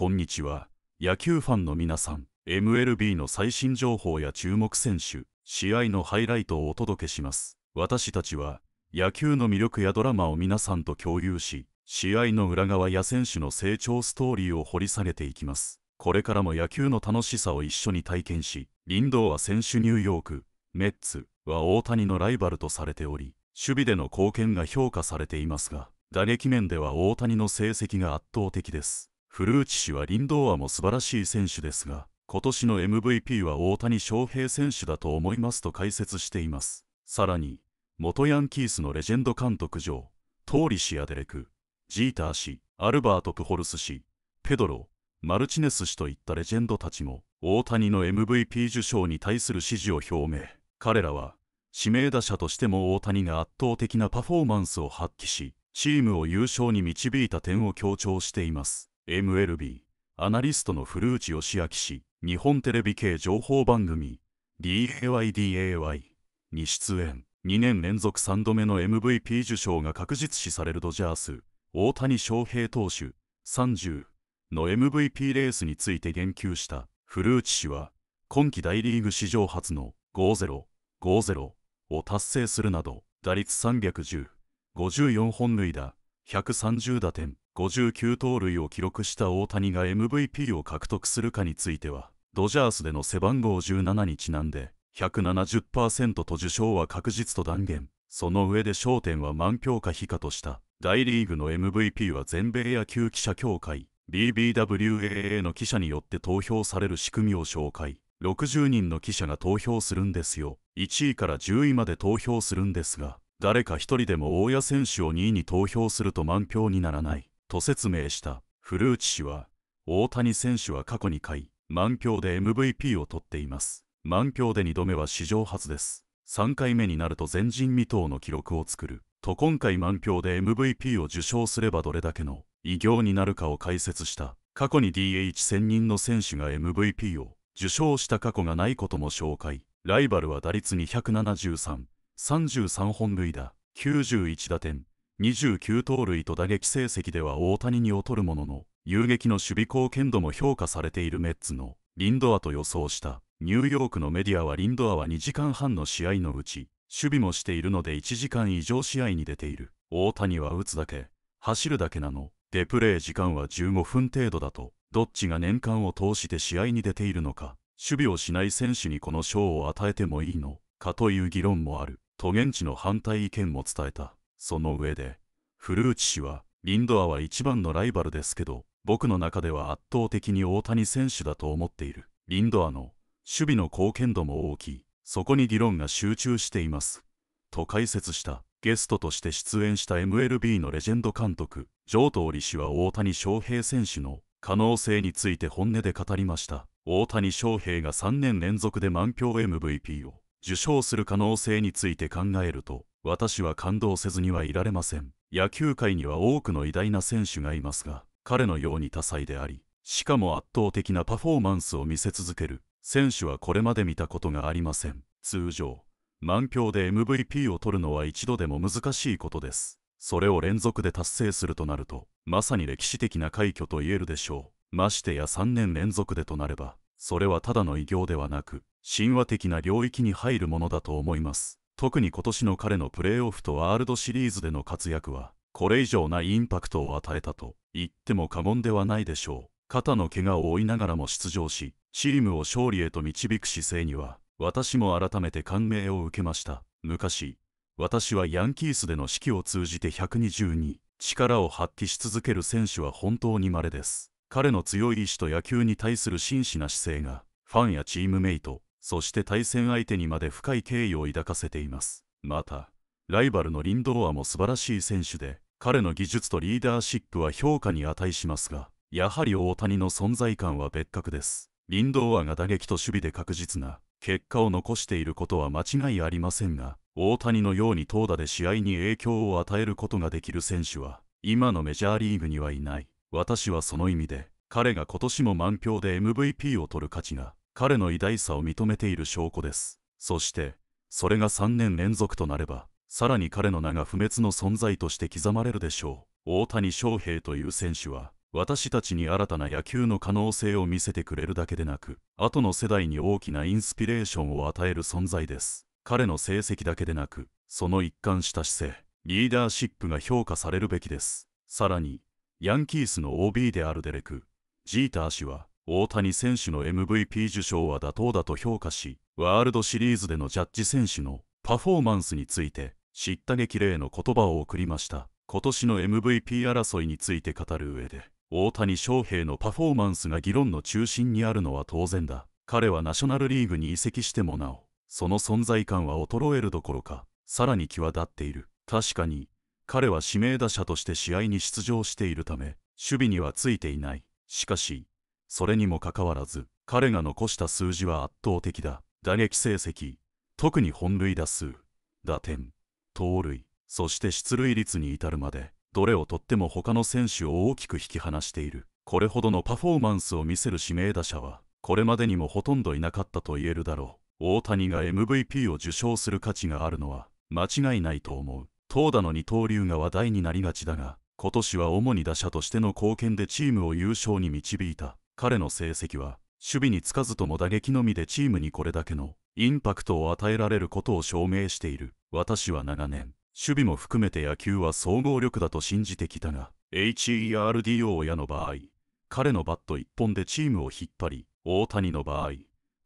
こんにちは野球ファンの皆さん MLB の最新情報や注目選手試合のハイライトをお届けします私たちは野球の魅力やドラマを皆さんと共有し試合の裏側や選手の成長ストーリーを掘り下げていきますこれからも野球の楽しさを一緒に体験しリンドーは選手ニューヨークメッツは大谷のライバルとされており守備での貢献が評価されていますが打撃面では大谷の成績が圧倒的です古内氏はリンドーアも素晴らしい選手ですが、今年の MVP は大谷翔平選手だと思いますと解説しています。さらに、元ヤンキースのレジェンド監督上、トーリシアデレク、ジーター氏、アルバート・プホルス氏、ペドロ、マルチネス氏といったレジェンドたちも、大谷の MVP 受賞に対する支持を表明。彼らは、指名打者としても大谷が圧倒的なパフォーマンスを発揮し、チームを優勝に導いた点を強調しています。MLB アナリストの古内義明氏日本テレビ系情報番組 DAYDAY に出演2年連続3度目の MVP 受賞が確実視されるドジャース大谷翔平投手30の MVP レースについて言及した古内氏は今季大リーグ史上初の5050を達成するなど打率310、54本塁打、130打点、59盗塁を記録した大谷が MVP を獲得するかについてはドジャースでの背番号17にちなんで170%と受賞は確実と断言その上で焦点は満票か非かとした大リーグの MVP は全米野球記者協会 BBWAA の記者によって投票される仕組みを紹介60人の記者が投票するんですよ1位から10位まで投票するんですが誰か1人でも大谷選手を2位に投票すると満票にならないと説明した古内氏は大谷選手は過去2回満票で MVP を取っています満票で2度目は史上初です3回目になると前人未到の記録を作ると今回満票で MVP を受賞すればどれだけの偉業になるかを解説した過去に DH1000 人の選手が MVP を受賞した過去がないことも紹介ライバルは打率273 33本塁打91打点29盗塁と打撃成績では大谷に劣るものの、遊撃の守備貢献度も評価されているメッツのリンドアと予想した。ニューヨークのメディアはリンドアは2時間半の試合のうち、守備もしているので1時間以上試合に出ている。大谷は打つだけ、走るだけなの。デプレー時間は15分程度だと、どっちが年間を通して試合に出ているのか、守備をしない選手にこの賞を与えてもいいのかという議論もある。と現地の反対意見も伝えた。その上で、古内氏は、リンドアは一番のライバルですけど、僕の中では圧倒的に大谷選手だと思っている。リンドアの守備の貢献度も大きい。そこに議論が集中しています。と解説した。ゲストとして出演した MLB のレジェンド監督、ジョートーリ氏は大谷翔平選手の可能性について本音で語りました。大谷翔平が3年連続で満票 MVP を受賞する可能性について考えると、私は感動せずにはいられません。野球界には多くの偉大な選手がいますが、彼のように多彩であり、しかも圧倒的なパフォーマンスを見せ続ける選手はこれまで見たことがありません。通常、満票で MVP を取るのは一度でも難しいことです。それを連続で達成するとなると、まさに歴史的な快挙と言えるでしょう。ましてや3年連続でとなれば、それはただの偉業ではなく、神話的な領域に入るものだと思います。特に今年の彼のプレーオフとワールドシリーズでの活躍は、これ以上ないインパクトを与えたと言っても過言ではないでしょう。肩の怪我を負いながらも出場し、チームを勝利へと導く姿勢には、私も改めて感銘を受けました。昔、私はヤンキースでの指揮を通じて1 2 0に、力を発揮し続ける選手は本当に稀です。彼の強い意志と野球に対する真摯な姿勢が、ファンやチームメイト、そして対戦相手にまで深い敬意を抱かせています。また、ライバルのリンドロアも素晴らしい選手で、彼の技術とリーダーシップは評価に値しますが、やはり大谷の存在感は別格です。リンドーアが打撃と守備で確実な結果を残していることは間違いありませんが、大谷のように投打で試合に影響を与えることができる選手は、今のメジャーリーグにはいない。私はその意味で、彼が今年も満票で MVP を取る価値が彼の偉大さを認めている証拠です。そして、それが3年連続となれば、さらに彼の名が不滅の存在として刻まれるでしょう。大谷翔平という選手は、私たちに新たな野球の可能性を見せてくれるだけでなく、後の世代に大きなインスピレーションを与える存在です。彼の成績だけでなく、その一貫した姿勢、リーダーシップが評価されるべきです。さらに、ヤンキースの OB であるデレク・ジーター氏は、大谷選手の MVP 受賞は妥当だと評価し、ワールドシリーズでのジャッジ選手のパフォーマンスについて、知った激励の言葉を送りました。今年の MVP 争いについて語る上で、大谷翔平のパフォーマンスが議論の中心にあるのは当然だ。彼はナショナルリーグに移籍してもなお、その存在感は衰えるどころか、さらに際立っている。確かに、彼は指名打者として試合に出場しているため、守備にはついていない。しかし、それにもかかわらず、彼が残した数字は圧倒的だ。打撃成績、特に本塁打数、打点、盗塁、そして出塁率に至るまで、どれをとっても他の選手を大きく引き離している。これほどのパフォーマンスを見せる指名打者は、これまでにもほとんどいなかったと言えるだろう。大谷が MVP を受賞する価値があるのは、間違いないと思う。投打の二刀流が話題になりがちだが、今年は主に打者としての貢献でチームを優勝に導いた。彼の成績は守備につかずとも打撃のみでチームにこれだけのインパクトを与えられることを証明している私は長年守備も含めて野球は総合力だと信じてきたが HERDO 親の場合彼のバット1本でチームを引っ張り大谷の場合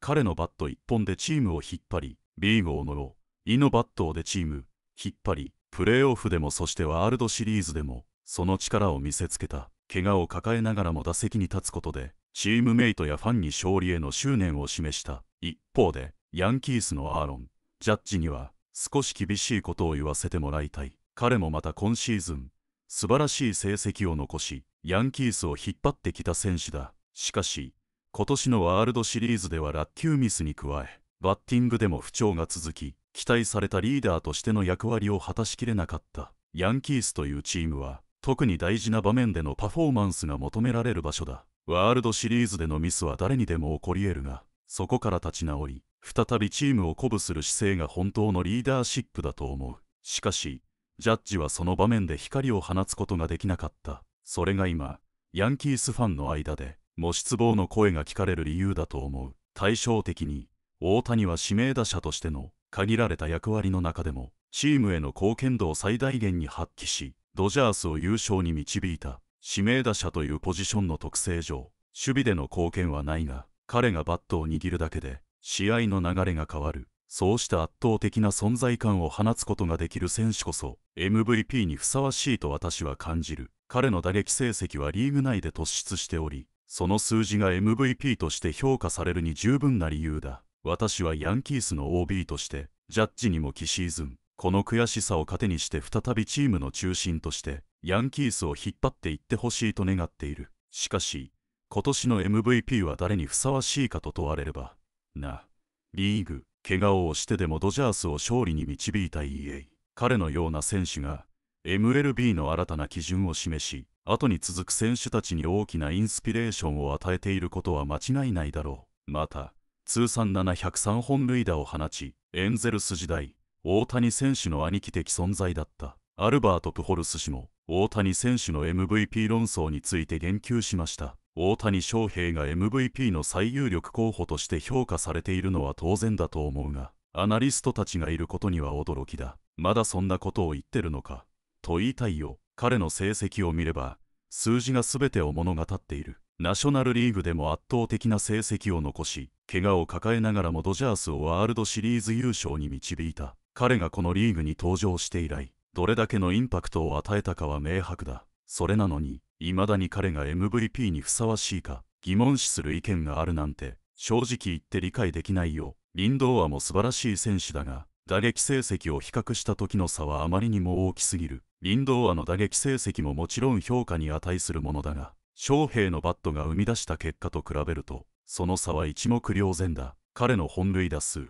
彼のバット1本でチームを引っ張りー乗ろう胃のバットでチーム引っ張りプレーオフでもそしてワールドシリーズでもその力を見せつけた怪我を抱えながらも打席に立つことでチームメイトやファンに勝利への執念を示した一方でヤンキースのアーロン・ジャッジには少し厳しいことを言わせてもらいたい彼もまた今シーズン素晴らしい成績を残しヤンキースを引っ張ってきた選手だしかし今年のワールドシリーズではラッキューミスに加えバッティングでも不調が続き期待されたリーダーとしての役割を果たしきれなかったヤンキースというチームは特に大事な場面でのパフォーマンスが求められる場所だワールドシリーズでのミスは誰にでも起こり得るが、そこから立ち直り、再びチームを鼓舞する姿勢が本当のリーダーシップだと思う。しかし、ジャッジはその場面で光を放つことができなかった。それが今、ヤンキースファンの間で、も失望の声が聞かれる理由だと思う。対照的に、大谷は指名打者としての限られた役割の中でも、チームへの貢献度を最大限に発揮し、ドジャースを優勝に導いた。指名打者というポジションの特性上、守備での貢献はないが、彼がバットを握るだけで、試合の流れが変わる。そうした圧倒的な存在感を放つことができる選手こそ MVP にふさわしいと私は感じる彼の打撃成績はリーグ内で突出しておりその数字が MVP として評価されるに十分な理由だ私はヤンキースの OB としてジャッジにも期シーズンこの悔しさを糧にして再びチームの中心としてヤンキースを引っ張っていってほしいと願っている。しかし、今年の MVP は誰にふさわしいかと問われれば、な、リーグ、怪我をしてでもドジャースを勝利に導いた EA。彼のような選手が、MLB の新たな基準を示し、後に続く選手たちに大きなインスピレーションを与えていることは間違いないだろう。また、通算703本塁打を放ち、エンゼルス時代、大谷選手の兄貴的存在だった。アルバート・プホルス氏も大谷選手の MVP 論争について言及しました大谷翔平が MVP の最有力候補として評価されているのは当然だと思うがアナリストたちがいることには驚きだまだそんなことを言ってるのかと言いたいよ彼の成績を見れば数字が全てを物語っているナショナルリーグでも圧倒的な成績を残し怪我を抱えながらもドジャースをワールドシリーズ優勝に導いた彼がこのリーグに登場して以来どれだけのインパクトを与えたかは明白だ。それなのに、未だに彼が MVP にふさわしいか疑問視する意見があるなんて、正直言って理解できないよ。リンドーアも素晴らしい選手だが、打撃成績を比較した時の差はあまりにも大きすぎる。リンドーアの打撃成績ももちろん評価に値するものだが、翔平のバットが生み出した結果と比べると、その差は一目瞭然だ。彼の本塁打数、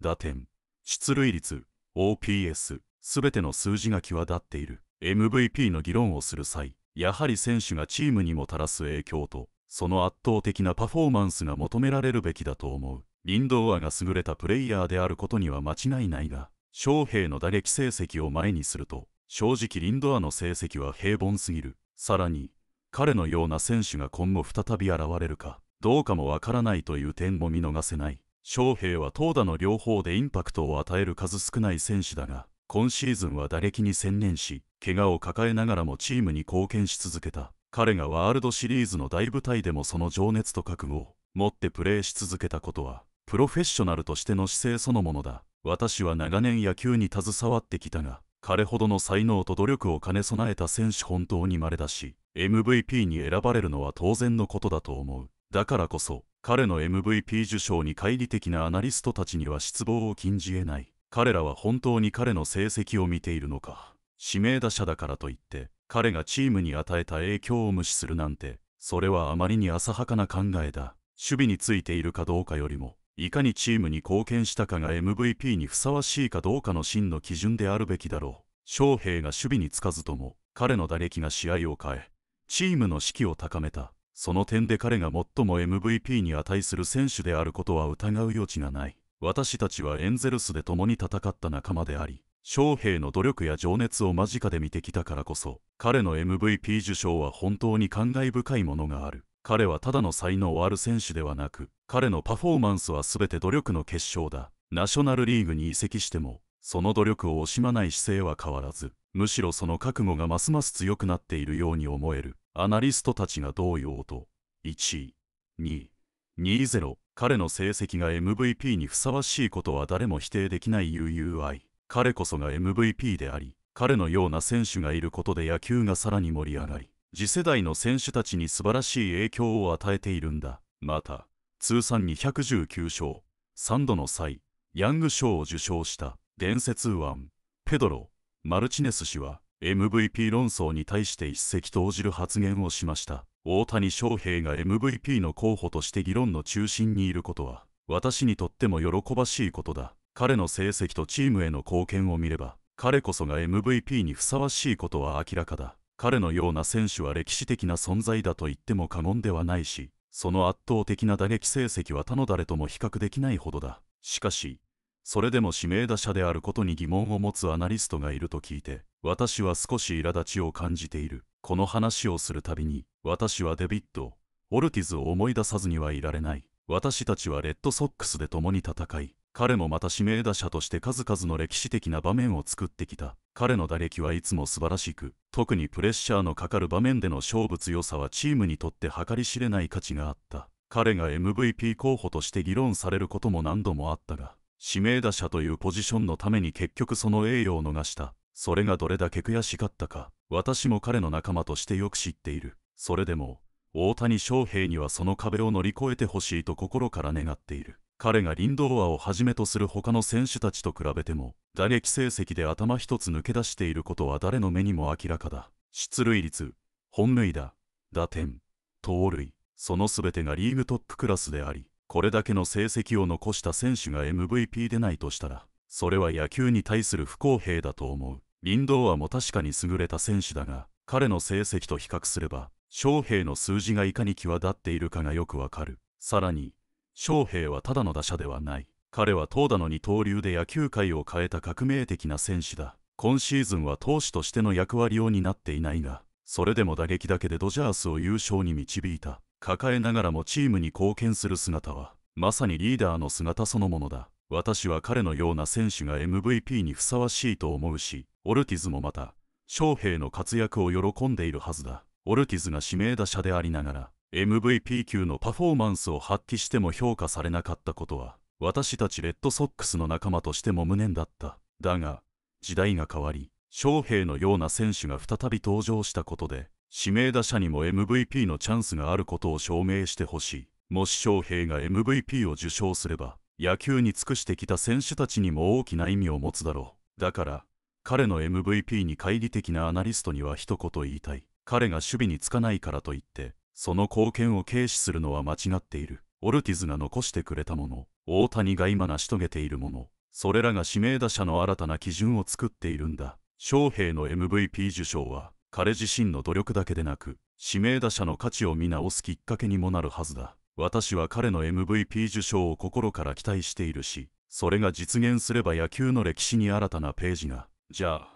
打点、出塁率、OPS、全ての数字が際立っている MVP の議論をする際やはり選手がチームにもたらす影響とその圧倒的なパフォーマンスが求められるべきだと思うリンドーアが優れたプレイヤーであることには間違いないが翔平の打撃成績を前にすると正直リンドアの成績は平凡すぎるさらに彼のような選手が今後再び現れるかどうかもわからないという点も見逃せない翔平は投打の両方でインパクトを与える数少ない選手だが今シーズンは打撃に専念し、怪我を抱えながらもチームに貢献し続けた。彼がワールドシリーズの大舞台でもその情熱と覚悟を持ってプレーし続けたことは、プロフェッショナルとしての姿勢そのものだ。私は長年野球に携わってきたが、彼ほどの才能と努力を兼ね備えた選手本当に稀だし、MVP に選ばれるのは当然のことだと思う。だからこそ、彼の MVP 受賞に懐疑的なアナリストたちには失望を禁じ得ない。彼らは本当に彼の成績を見ているのか指名打者だからといって彼がチームに与えた影響を無視するなんてそれはあまりに浅はかな考えだ守備についているかどうかよりもいかにチームに貢献したかが MVP にふさわしいかどうかの真の基準であるべきだろう翔平が守備につかずとも彼の打撃が試合を変えチームの士気を高めたその点で彼が最も MVP に値する選手であることは疑う余地がない私たちはエンゼルスで共に戦った仲間であり、翔平の努力や情熱を間近で見てきたからこそ、彼の MVP 受賞は本当に感慨深いものがある。彼はただの才能ある選手ではなく、彼のパフォーマンスは全て努力の結晶だ。ナショナルリーグに移籍しても、その努力を惜しまない姿勢は変わらず、むしろその覚悟がますます強くなっているように思える。アナリストたちが同様と、1位、2位、2-0彼の成績が MVP にふさわしいことは誰も否定できない UUI 彼こそが MVP であり彼のような選手がいることで野球がさらに盛り上がり次世代の選手たちに素晴らしい影響を与えているんだまた通算219勝3度の際ヤング賞を受賞した伝説腕ペドロ・マルチネス氏は MVP 論争に対して一石投じる発言をしました大谷翔平が MVP の候補として議論の中心にいることは私にとっても喜ばしいことだ彼の成績とチームへの貢献を見れば彼こそが MVP にふさわしいことは明らかだ彼のような選手は歴史的な存在だと言っても過言ではないしその圧倒的な打撃成績は他の誰とも比較できないほどだしかしそれでも指名打者であることに疑問を持つアナリストがいると聞いて私は少し苛立ちを感じているこの話をするたびに、私はデビッド、オルティズを思い出さずにはいられない。私たちはレッドソックスで共に戦い、彼もまた指名打者として数々の歴史的な場面を作ってきた。彼の打撃はいつも素晴らしく、特にプレッシャーのかかる場面での勝負強さはチームにとって計り知れない価値があった。彼が MVP 候補として議論されることも何度もあったが、指名打者というポジションのために結局その栄誉を逃した。それがどれだけ悔しかったか。私も彼の仲間としてよく知っている。それでも、大谷翔平にはその壁を乗り越えてほしいと心から願っている。彼がリンドーアをはじめとする他の選手たちと比べても、打撃成績で頭一つ抜け出していることは誰の目にも明らかだ。出塁率、本塁打、打点、盗塁、その全てがリーグトップクラスであり、これだけの成績を残した選手が MVP でないとしたら、それは野球に対する不公平だと思う。リンドーアも確かに優れた選手だが、彼の成績と比較すれば、将兵の数字がいかに際立っているかがよくわかる。さらに、将兵はただの打者ではない。彼は投打の二刀流で野球界を変えた革命的な選手だ。今シーズンは投手としての役割を担っていないが、それでも打撃だけでドジャースを優勝に導いた。抱えながらもチームに貢献する姿は、まさにリーダーの姿そのものだ。私は彼のような選手が MVP にふさわしいと思うし、オルティズもまた、将兵の活躍を喜んでいるはずだ。オルティズが指名打者でありながら、MVP 級のパフォーマンスを発揮しても評価されなかったことは、私たちレッドソックスの仲間としても無念だった。だが、時代が変わり、将兵のような選手が再び登場したことで、指名打者にも MVP のチャンスがあることを証明してほしい。もし翔平が MVP を受賞すれば、野球に尽くしてきた選手たちにも大きな意味を持つだろう。だから、彼の MVP に懐疑的なアナリストには一言言いたい。彼が守備につかないからといって、その貢献を軽視するのは間違っている。オルティズが残してくれたもの、大谷が今成し遂げているもの、それらが指名打者の新たな基準を作っているんだ。翔平の MVP 受賞は、彼自身の努力だけでなく、指名打者の価値を見直すきっかけにもなるはずだ。私は彼の MVP 受賞を心から期待しているし、それが実現すれば野球の歴史に新たなページが。じゃあ、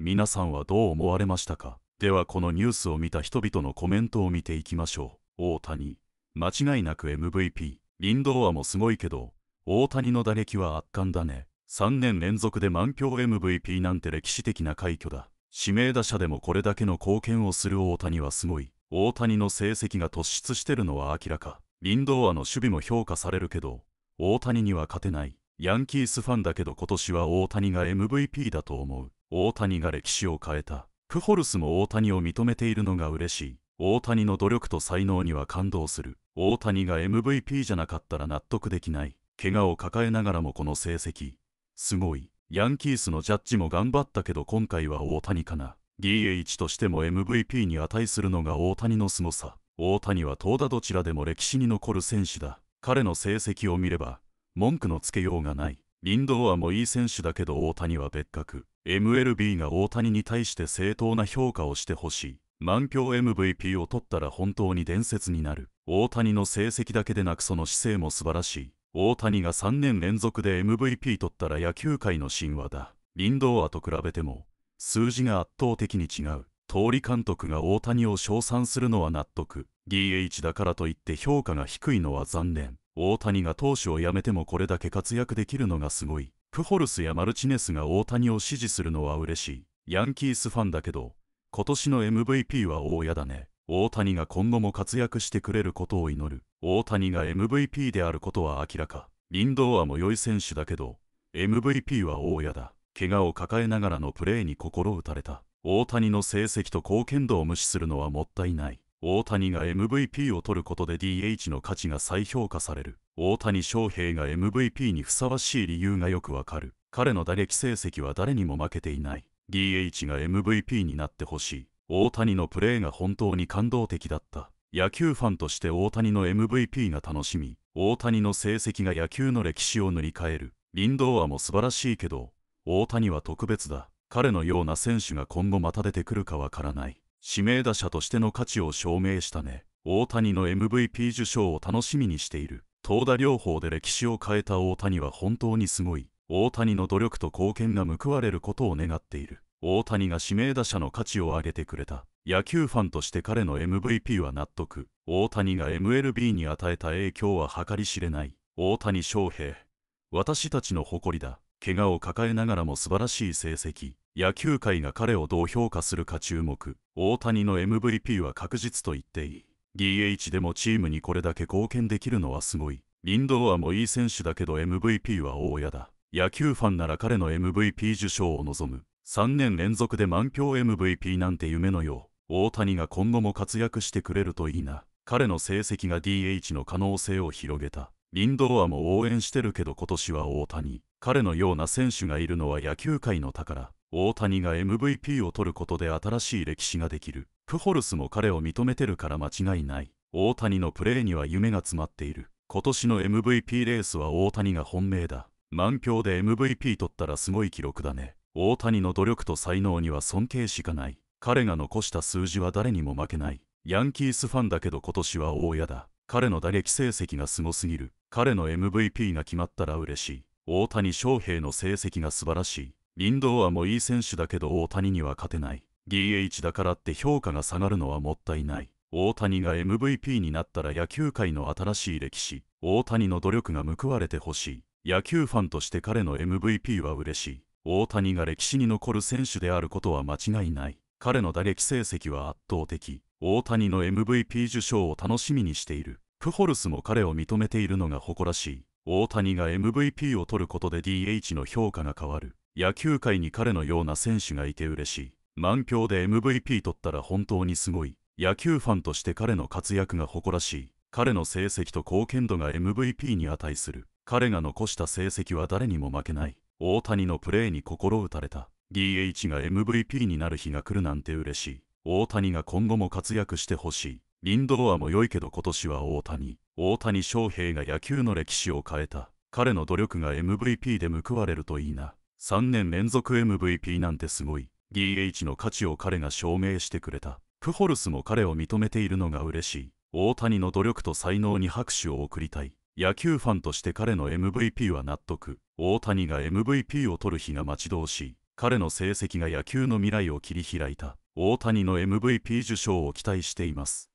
皆さんはどう思われましたかではこのニュースを見た人々のコメントを見ていきましょう。大谷、間違いなく MVP。リンドーアもすごいけど、大谷の打撃は圧巻だね。3年連続で満票 MVP なんて歴史的な快挙だ。指名打者でもこれだけの貢献をする大谷はすごい。大谷の成績が突出してるのは明らか。リンドーアの守備も評価されるけど、大谷には勝てない。ヤンキースファンだけど今年は大谷が MVP だと思う。大谷が歴史を変えた。プホルスも大谷を認めているのが嬉しい。大谷の努力と才能には感動する。大谷が MVP じゃなかったら納得できない。怪我を抱えながらもこの成績。すごい。ヤンキースのジャッジも頑張ったけど今回は大谷かな。DH としても MVP に値するのが大谷の凄さ。大谷は投打どちらでも歴史に残る選手だ。彼の成績を見れば、文句のつけようがない。リンドーアもいい選手だけど大谷は別格。MLB が大谷に対して正当な評価をしてほしい。満票 MVP を取ったら本当に伝説になる。大谷の成績だけでなくその姿勢も素晴らしい。大谷が3年連続で MVP 取ったら野球界の神話だ。リンドーアと比べても、数字が圧倒的に違う。通り監督が大谷を称賛するのは納得。DH だからといって評価が低いのは残念。大谷が投手を辞めてもこれだけ活躍できるのがすごい。プホルスやマルチネスが大谷を支持するのは嬉しい。ヤンキースファンだけど、今年の MVP は大家だね。大谷が今後も活躍してくれることを祈る。大谷が MVP であることは明らか。リンドーアも良い選手だけど、MVP は大家だ。怪我を抱えながらのプレーに心打たれた。大谷の成績と貢献度を無視するのはもったいない。大谷が MVP を取ることで DH の価値が再評価される。大谷翔平が MVP にふさわしい理由がよくわかる。彼の打撃成績は誰にも負けていない。DH が MVP になってほしい。大谷のプレーが本当に感動的だった。野球ファンとして大谷の MVP が楽しみ、大谷の成績が野球の歴史を塗り替える。リンドーアも素晴らしいけど、大谷は特別だ。彼のような選手が今後また出てくるかわからない。指名打者としての価値を証明したね。大谷の MVP 受賞を楽しみにしている。投打両方で歴史を変えた大谷は本当にすごい。大谷の努力と貢献が報われることを願っている。大谷が指名打者の価値を上げてくれた。野球ファンとして彼の MVP は納得。大谷が MLB に与えた影響は計り知れない。大谷翔平。私たちの誇りだ。怪我を抱えながらも素晴らしい成績。野球界が彼をどう評価するか注目大谷の MVP は確実と言っていい DH でもチームにこれだけ貢献できるのはすごいリンドアもいい選手だけど MVP は大家だ野球ファンなら彼の MVP 受賞を望む3年連続で満票 MVP なんて夢のよう大谷が今後も活躍してくれるといいな彼の成績が DH の可能性を広げたリンドロアも応援してるけど今年は大谷彼のような選手がいるのは野球界の宝大谷が MVP を取ることで新しい歴史ができる。プホルスも彼を認めてるから間違いない。大谷のプレーには夢が詰まっている。今年の MVP レースは大谷が本命だ。満票で MVP 取ったらすごい記録だね。大谷の努力と才能には尊敬しかない。彼が残した数字は誰にも負けない。ヤンキースファンだけど今年は大家だ。彼の打撃成績がすごすぎる。彼の MVP が決まったら嬉しい。大谷翔平の成績が素晴らしい。インドーアもいい選手だけど大谷には勝てない。DH だからって評価が下がるのはもったいない。大谷が MVP になったら野球界の新しい歴史。大谷の努力が報われてほしい。野球ファンとして彼の MVP は嬉しい。大谷が歴史に残る選手であることは間違いない。彼の打撃成績は圧倒的。大谷の MVP 受賞を楽しみにしている。プホルスも彼を認めているのが誇らしい。大谷が MVP を取ることで DH の評価が変わる。野球界に彼のような選手がいて嬉しい。満票で MVP 取ったら本当にすごい。野球ファンとして彼の活躍が誇らしい。彼の成績と貢献度が MVP に値する。彼が残した成績は誰にも負けない。大谷のプレーに心打たれた。DH が MVP になる日が来るなんて嬉しい。大谷が今後も活躍してほしい。リンドロアも良いけど今年は大谷。大谷翔平が野球の歴史を変えた。彼の努力が MVP で報われるといいな。3年連続 MVP なんてすごい。DH の価値を彼が証明してくれた。プホルスも彼を認めているのが嬉しい。大谷の努力と才能に拍手を送りたい。野球ファンとして彼の MVP は納得。大谷が MVP を取る日が待ち遠しい。彼の成績が野球の未来を切り開いた。大谷の MVP 受賞を期待しています。